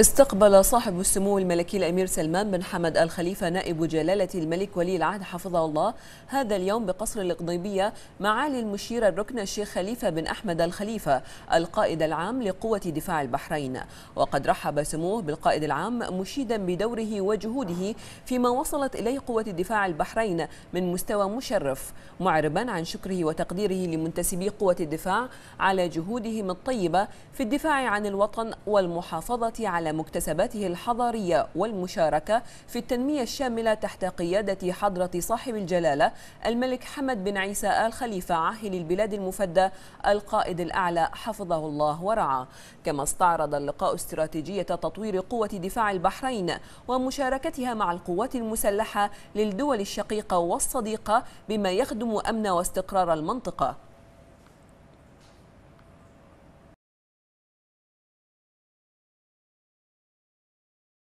استقبل صاحب السمو الملكي الأمير سلمان بن حمد الخليفة نائب جلالة الملك ولي العهد حفظه الله هذا اليوم بقصر القضيبية معالي المشير الركن الشيخ خليفة بن أحمد الخليفة القائد العام لقوة دفاع البحرين وقد رحب سموه بالقائد العام مشيدا بدوره وجهوده فيما وصلت إليه قوة دفاع البحرين من مستوى مشرف معربا عن شكره وتقديره لمنتسبي قوة الدفاع على جهودهم الطيبة في الدفاع عن الوطن والمحافظة على على مكتسباته الحضارية والمشاركة في التنمية الشاملة تحت قيادة حضرة صاحب الجلالة الملك حمد بن عيسى آل خليفة عاهل البلاد المفدى القائد الأعلى حفظه الله ورعاه كما استعرض اللقاء استراتيجية تطوير قوة دفاع البحرين ومشاركتها مع القوات المسلحة للدول الشقيقة والصديقة بما يخدم أمن واستقرار المنطقة